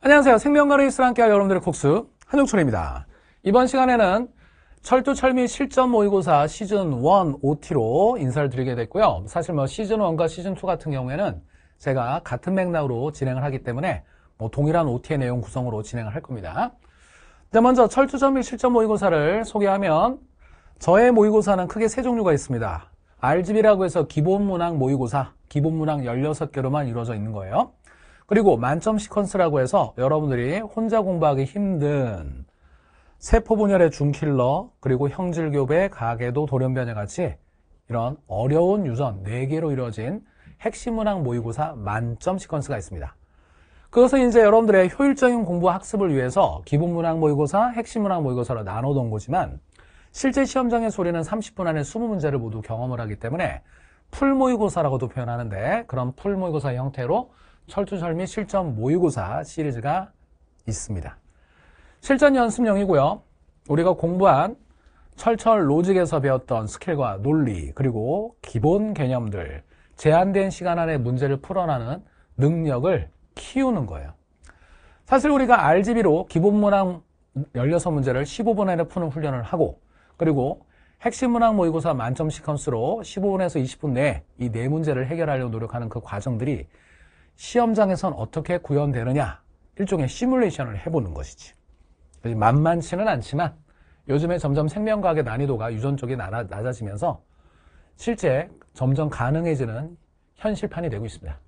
안녕하세요. 생명과 레이스를 함께할 여러분들의 콕수 한용철입니다. 이번 시간에는 철두 철미 실전 모의고사 시즌 1 OT로 인사를 드리게 됐고요. 사실 뭐 시즌 1과 시즌 2 같은 경우에는 제가 같은 맥락으로 진행을 하기 때문에 뭐 동일한 OT의 내용 구성으로 진행을 할 겁니다. 먼저 철두 철미 실전 모의고사를 소개하면 저의 모의고사는 크게 세 종류가 있습니다. RGB라고 해서 기본문항 모의고사, 기본문항 16개로만 이루어져 있는 거예요. 그리고 만점 시퀀스라고 해서 여러분들이 혼자 공부하기 힘든 세포분열의 중킬러, 그리고 형질교배, 가계도, 돌연변이 같이 이런 어려운 유전 4개로 이루어진 핵심문항 모의고사 만점 시퀀스가 있습니다. 그것은 이제 여러분들의 효율적인 공부 학습을 위해서 기본문항 모의고사, 핵심문항 모의고사로 나눠놓은 거지만 실제 시험장의 소리는 30분 안에 20문제를 모두 경험을 하기 때문에 풀모의고사라고도 표현하는데 그런 풀모의고사 형태로 철두철미 실전 모의고사 시리즈가 있습니다. 실전 연습용이고요. 우리가 공부한 철철 로직에서 배웠던 스킬과 논리 그리고 기본 개념들 제한된 시간 안에 문제를 풀어나는 능력을 키우는 거예요. 사실 우리가 RGB로 기본 문항 16문제를 15분 안에 푸는 훈련을 하고 그리고 핵심 문항 모의고사 만점 시퀀스로 15분에서 20분 내에 이 네 문제를 해결하려고 노력하는 그 과정들이 시험장에선 어떻게 구현되느냐 일종의 시뮬레이션을 해보는 것이지 만만치는 않지만 요즘에 점점 생명과학의 난이도가 유전 쪽이 낮아지면서 실제 점점 가능해지는 현실판이 되고 있습니다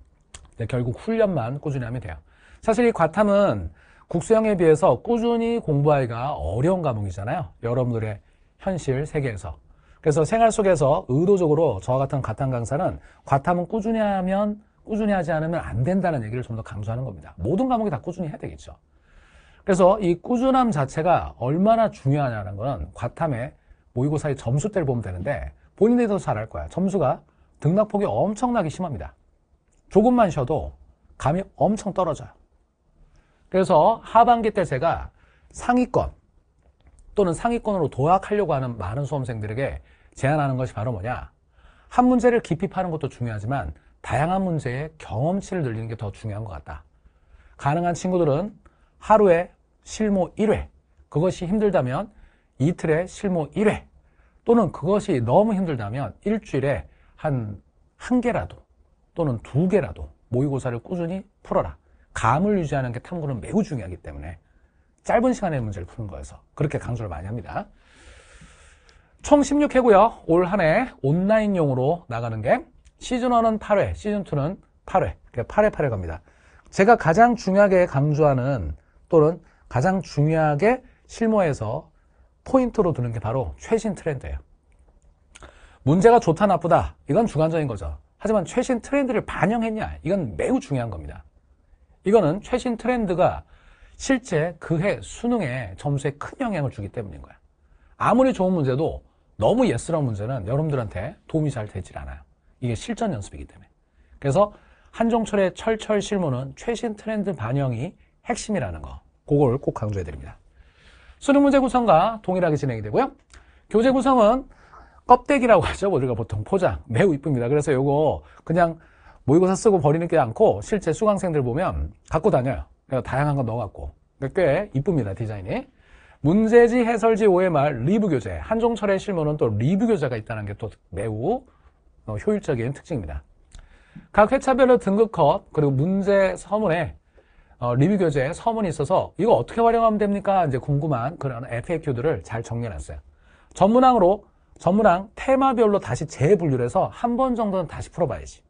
결국 훈련만 꾸준히 하면 돼요 사실 이 과탐은 국수형에 비해서 꾸준히 공부하기가 어려운 과목이잖아요 여러분들의 현실 세계에서 그래서 생활 속에서 의도적으로 저와 같은 과탐 강사는 과탐은 꾸준히 하면 꾸준히 하지 않으면 안 된다는 얘기를 좀 더 강조하는 겁니다. 모든 과목이 다 꾸준히 해야 되겠죠. 그래서 이 꾸준함 자체가 얼마나 중요하냐는 건 과탐의 모의고사의 점수대를 보면 되는데 본인들도 잘 알 거야. 점수가 등락폭이 엄청나게 심합니다. 조금만 쉬어도 감이 엄청 떨어져요. 그래서 하반기 때 제가 상위권 또는 상위권으로 도약하려고 하는 많은 수험생들에게 제안하는 것이 바로 뭐냐. 한 문제를 깊이 파는 것도 중요하지만 다양한 문제의 경험치를 늘리는 게 더 중요한 것 같다. 가능한 친구들은 하루에 실무 1회, 그것이 힘들다면 이틀에 실무 1회, 또는 그것이 너무 힘들다면 일주일에 한, 한 개라도, 또는 두 개라도 모의고사를 꾸준히 풀어라. 감을 유지하는 게 탐구는 매우 중요하기 때문에 짧은 시간에 문제를 푸는 거여서 그렇게 강조를 많이 합니다. 총 16회고요. 올 한해 온라인용으로 나가는 게 시즌1은 8회, 시즌2는 8회. 8회, 그러니까 8회 겁니다. 제가 가장 중요하게 강조하는 또는 가장 중요하게 실무에서 포인트로 두는 게 바로 최신 트렌드예요. 문제가 좋다 나쁘다 이건 주관적인 거죠. 하지만 최신 트렌드를 반영했냐 이건 매우 중요한 겁니다. 이거는 최신 트렌드가 실제 그 해 수능에 점수에 큰 영향을 주기 때문인 거야. 아무리 좋은 문제도 너무 예스러운 문제는 여러분들한테 도움이 잘 되질 않아요. 이게 실전 연습이기 때문에. 그래서 한종철의 철철 실무는 최신 트렌드 반영이 핵심이라는 거. 그걸 꼭 강조해 드립니다. 수능 문제 구성과 동일하게 진행이 되고요. 교재 구성은 껍데기라고 하죠. 우리가 보통 포장. 매우 이쁩니다. 그래서 이거 그냥 모의고사 쓰고 버리는 게 않고 실제 수강생들 보면 갖고 다녀요. 그래서 다양한 거 넣어갖고. 꽤 이쁩니다. 디자인이. 문제지, 해설지, OMR, 리뷰 교재. 한종철의 실무는 또 리뷰 교재가 있다는 게 또 매우 어, 효율적인 특징입니다. 각 회차별로 등급 컷 그리고 문제 서문에 어, 리뷰 교재 서문이 있어서 이거 어떻게 활용하면 됩니까? 이제 궁금한 그런 FAQ들을 잘 정리해놨어요. 전문항으로 전문항 테마별로 다시 재분류를 해서 한 번 정도는 다시 풀어봐야지.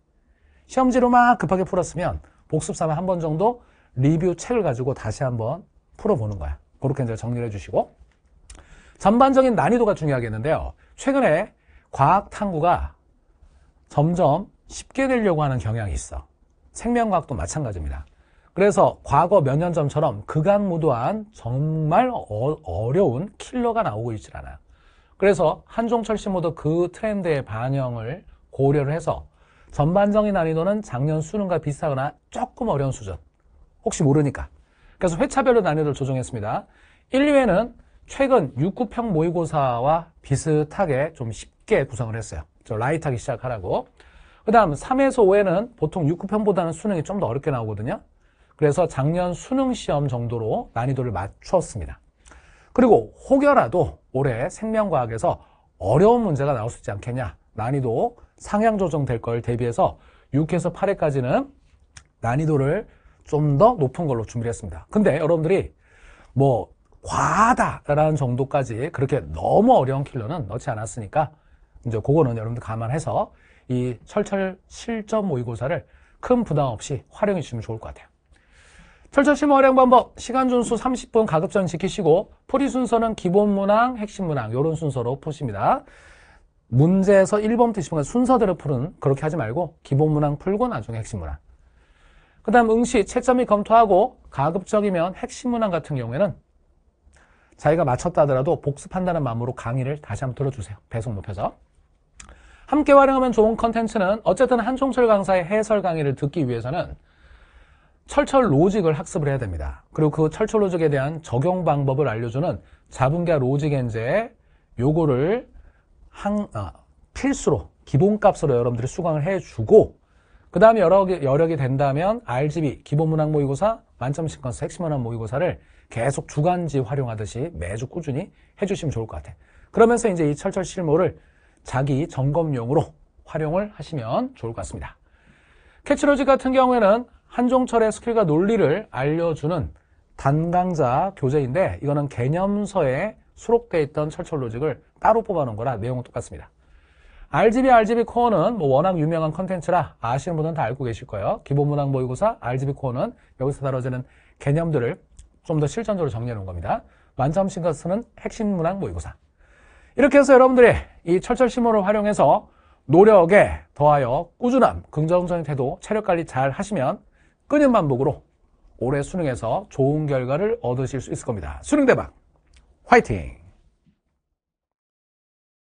시험지로만 급하게 풀었으면 복습 삼아 한번 정도 리뷰 책을 가지고 다시 한번 풀어보는 거야. 그렇게 이제 정리를 해주시고 전반적인 난이도가 중요하겠는데요. 최근에 과학 탐구가 점점 쉽게 되려고 하는 경향이 있어. 생명과학도 마찬가지입니다. 그래서 과거 몇 년 전처럼 극악무도한 정말 어, 려운 킬러가 나오고 있질 않아. 그래서 한종철 씨모두그 트렌드의 반영을 고려를 해서 전반적인 난이도는 작년 수능과 비슷하거나 조금 어려운 수준. 혹시 모르니까. 그래서 회차별로 난이도를 조정했습니다. 1, 2회는 최근 6 9평 모의고사와 비슷하게 좀 쉽게 구성을 했어요. 저 라이트하기 시작하라고 그 다음 3에서 5에는 보통 6급편보다는 수능이 좀 더 어렵게 나오거든요 그래서 작년 수능 시험 정도로 난이도를 맞췄습니다 그리고 혹여라도 올해 생명과학에서 어려운 문제가 나올 수 있지 않겠냐 난이도 상향 조정될 걸 대비해서 6에서 8회까지는 난이도를 좀 더 높은 걸로 준비를 했습니다 근데 여러분들이 뭐 과하다라는 정도까지 그렇게 너무 어려운 킬러는 넣지 않았으니까 이제 그거는 여러분들 감안해서 이 철철 실전 모의고사를 큰 부담 없이 활용해 주시면 좋을 것 같아요. 철철 실무 활용 방법 시간 준수 30분 가급적 지키시고 풀이 순서는 기본 문항, 핵심 문항 이런 순서로 푸십니다. 문제에서 1번부터 20번까지 그 순서대로 푸는 그렇게 하지 말고 기본 문항 풀고 나중에 핵심 문항 그 다음 응시 채점이 검토하고 가급적이면 핵심 문항 같은 경우에는 자기가 맞췄다 하더라도 복습한다는 마음으로 강의를 다시 한번 들어주세요 배송 높여서 함께 활용하면 좋은 컨텐츠는 어쨌든 한송철 강사의 해설 강의를 듣기 위해서는 철철 로직을 학습을 해야 됩니다. 그리고 그 철철 로직에 대한 적용 방법을 알려주는 자분기 로직 엔제 요거를 한, 아, 필수로 기본값으로 여러분들이 수강을 해주고 그 다음에 여력이, 여력이 된다면 RGB 기본문항 모의고사 만점 시퀀스 핵심문항 모의고사를 계속 주간지 활용하듯이 매주 꾸준히 해주시면 좋을 것 같아요. 그러면서 이제 이 철철 실무를 자기 점검용으로 활용을 하시면 좋을 것 같습니다. 캐치로직 같은 경우에는 한종철의 스킬과 논리를 알려주는 단강좌 교재인데 이거는 개념서에 수록되어 있던 철철 로직을 따로 뽑아놓은 거라 내용은 똑같습니다. RGB, RGB 코어는 뭐 워낙 유명한 컨텐츠라 아시는 분은 다 알고 계실 거예요. 기본문항 모의고사, RGB 코어는 여기서 다뤄지는 개념들을 좀 더 실전적으로 정리해 놓은 겁니다. 만점 싱가스는 핵심 문항 모의고사, 이렇게 해서 여러분들이 이 철철심호를 활용해서 노력에 더하여 꾸준함, 긍정적인 태도, 체력관리 잘 하시면 끊임 반복으로 올해 수능에서 좋은 결과를 얻으실 수 있을 겁니다. 수능 대박! 화이팅!